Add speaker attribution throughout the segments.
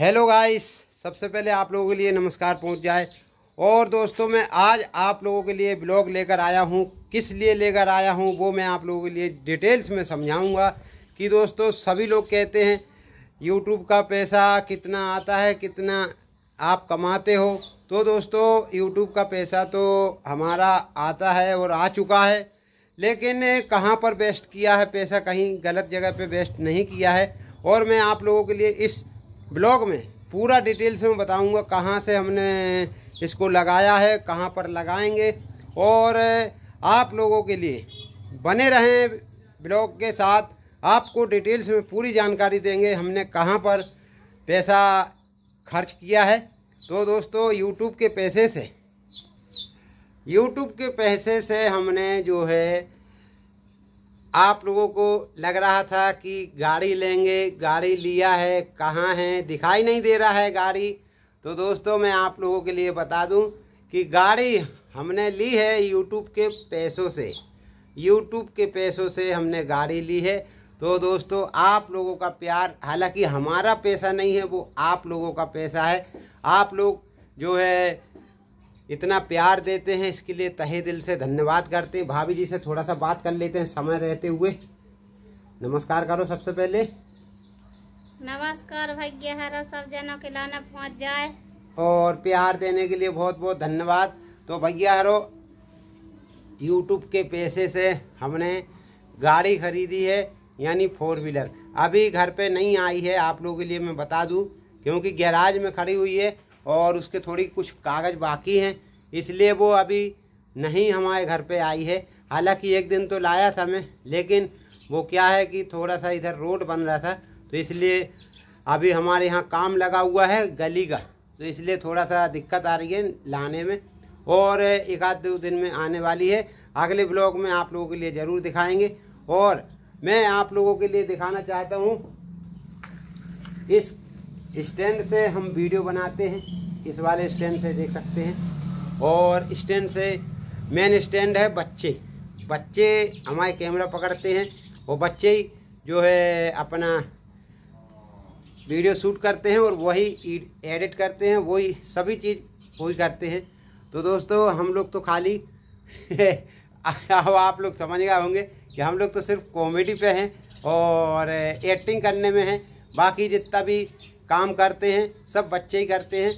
Speaker 1: hello guys सबसे पहले आप लोगों के लिए नमस्कार पहुंच जाए और दोस्तों मैं आज आप लोगों के लिए ब्लॉग लेकर आया हूं किस लिए लेकर आया हूं वो मैं आप लोगों के लिए डिटेल्स में समझाऊंगा कि दोस्तों सभी लोग कहते हैं यूट्यूब का पैसा कितना आता है कितना आप कमाते हो तो दोस्तों यूट्यूब का पैसा तो हमारा आता है और आ चुका है लेकिन कहाँ पर वेस्ट किया है पैसा कहीं गलत जगह पर वेस्ट नहीं किया है और मैं आप लोगों के लिए इस ब्लॉग में पूरा डिटेल से मैं बताऊंगा कहाँ से हमने इसको लगाया है कहाँ पर लगाएंगे और आप लोगों के लिए बने रहें ब्लॉग के साथ आपको डिटेल्स में पूरी जानकारी देंगे हमने कहाँ पर पैसा खर्च किया है तो दोस्तों यूट्यूब के पैसे से यूट्यूब के पैसे से हमने जो है आप लोगों को लग रहा था कि गाड़ी लेंगे गाड़ी लिया है कहाँ है दिखाई नहीं दे रहा है गाड़ी तो दोस्तों मैं आप लोगों के लिए बता दूं कि गाड़ी हमने ली है यूट्यूब के पैसों से यूट्यूब के पैसों से हमने गाड़ी ली है तो दोस्तों आप लोगों का प्यार हालांकि हमारा पैसा नहीं है वो आप लोगों का पैसा है आप लोग जो है इतना प्यार देते हैं इसके लिए तहे दिल से धन्यवाद करते हैं भाभी जी से थोड़ा सा बात कर लेते हैं समय रहते हुए नमस्कार करो सबसे पहले नमस्कार भैया हरा सब जनों के लाना पहुँच जाए और प्यार देने के लिए बहुत बहुत धन्यवाद तो भैया हरो यूट्यूब के पैसे से हमने गाड़ी खरीदी है यानी फोर व्हीलर अभी घर पे नहीं आई है आप लोगों के लिए मैं बता दूं क्योंकि गैराज में खड़ी हुई है और उसके थोड़ी कुछ कागज़ बाकी हैं इसलिए वो अभी नहीं हमारे घर पे आई है हालांकि एक दिन तो लाया था मैं लेकिन वो क्या है कि थोड़ा सा इधर रोड बन रहा था तो इसलिए अभी हमारे यहाँ काम लगा हुआ है गली का तो इसलिए थोड़ा सा दिक्कत आ रही है लाने में और एक आध दो दिन में आने वाली है अगले ब्लॉग में आप लोगों के लिए ज़रूर दिखाएंगे और मैं आप लोगों के लिए दिखाना चाहता हूँ इस स्टैंड से हम वीडियो बनाते हैं इस वाले स्टैंड से देख सकते हैं और स्टैंड से मेन स्टैंड है बच्चे बच्चे हमारे कैमरा पकड़ते हैं और बच्चे ही जो है अपना वीडियो शूट करते हैं और वही एडिट करते हैं वही सभी चीज़ वही करते हैं तो दोस्तों हम लोग तो खाली अब आप लोग समझ गए होंगे कि हम लोग तो सिर्फ कॉमेडी पे हैं और एक्टिंग करने में हैं बाकी जितना भी काम करते हैं सब बच्चे ही करते हैं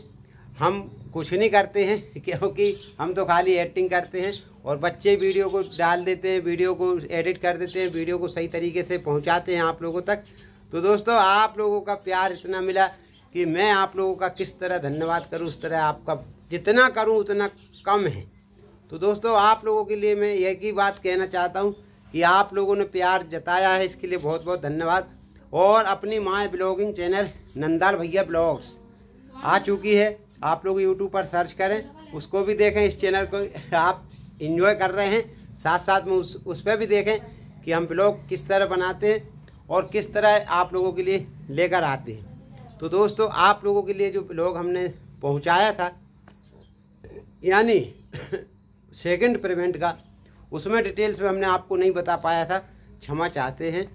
Speaker 1: हम कुछ नहीं करते हैं क्योंकि हम तो खाली एडिटिंग करते हैं और बच्चे वीडियो को डाल देते हैं वीडियो को एडिट कर देते हैं वीडियो को सही तरीके से पहुंचाते हैं आप लोगों तक तो दोस्तों आप लोगों का प्यार इतना मिला कि मैं आप लोगों का किस तरह धन्यवाद करूं उस तरह आपका जितना करूं उतना कम है तो दोस्तों आप लोगों के लिए मैं एक ही बात कहना चाहता हूँ कि आप लोगों ने प्यार जताया है इसके लिए बहुत बहुत धन्यवाद और अपनी माय ब्लॉगिंग चैनल नंदाल भैया ब्लॉग्स आ चुकी है आप लोग यूट्यूब पर सर्च करें उसको भी देखें इस चैनल को आप इन्जॉय कर रहे हैं साथ साथ में उस उस पर भी देखें कि हम ब्लॉग किस तरह बनाते हैं और किस तरह आप लोगों के लिए लेकर आते हैं तो दोस्तों आप लोगों के लिए जो ब्लॉग हमने पहुंचाया था यानी सेकंड पेमेंट का उसमें डिटेल्स में हमने आपको नहीं बता पाया था क्षमा चाहते हैं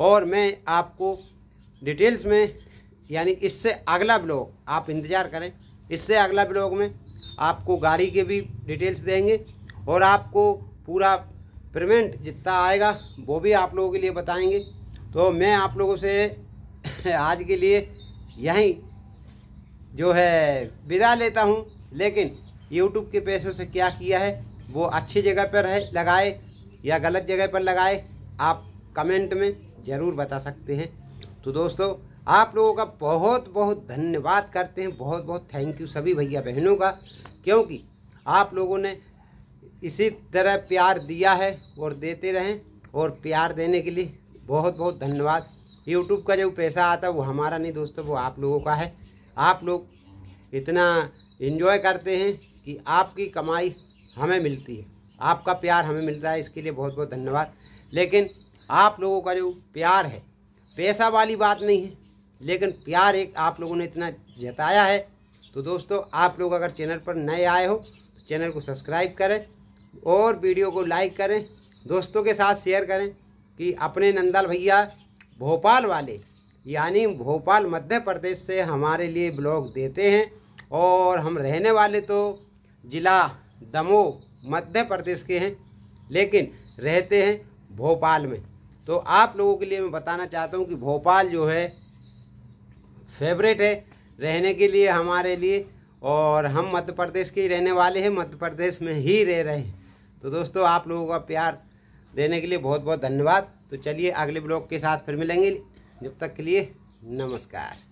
Speaker 1: और मैं आपको डिटेल्स में यानी इससे अगला ब्लॉग आप इंतज़ार करें इससे अगला ब्लॉग में आपको गाड़ी के भी डिटेल्स देंगे और आपको पूरा पेमेंट जितना आएगा वो भी आप लोगों के लिए बताएंगे तो मैं आप लोगों से आज के लिए यहीं जो है विदा लेता हूं लेकिन यूट्यूब के पैसों से क्या किया है वो अच्छी जगह पर है लगाए या गलत जगह पर लगाए आप कमेंट में ज़रूर बता सकते हैं तो दोस्तों आप लोगों का बहुत बहुत धन्यवाद करते हैं बहुत बहुत थैंक यू सभी भैया बहनों का क्योंकि आप लोगों ने इसी तरह प्यार दिया है और देते रहें और प्यार देने के लिए बहुत बहुत धन्यवाद यूट्यूब का जो पैसा आता है वो हमारा नहीं दोस्तों वो आप लोगों का है आप लोग इतना इन्जॉय करते हैं कि आपकी कमाई हमें मिलती है आपका प्यार हमें मिलता है इसके लिए बहुत बहुत धन्यवाद लेकिन आप लोगों का जो प्यार है पैसा वाली बात नहीं है लेकिन प्यार एक आप लोगों ने इतना जताया है तो दोस्तों आप लोग अगर चैनल पर नए आए हो तो चैनल को सब्सक्राइब करें और वीडियो को लाइक करें दोस्तों के साथ शेयर करें कि अपने नंदाल भैया भोपाल वाले यानी भोपाल मध्य प्रदेश से हमारे लिए ब्लॉग देते हैं और हम रहने वाले तो ज़िला दमोह मध्य प्रदेश के हैं लेकिन रहते हैं भोपाल में तो आप लोगों के लिए मैं बताना चाहता हूँ कि भोपाल जो है फेवरेट है रहने के लिए हमारे लिए और हम मध्य प्रदेश के ही रहने वाले हैं मध्य प्रदेश में ही रह रहे हैं तो दोस्तों आप लोगों का प्यार देने के लिए बहुत बहुत धन्यवाद तो चलिए अगले ब्लॉग के साथ फिर मिलेंगे जब तक के लिए नमस्कार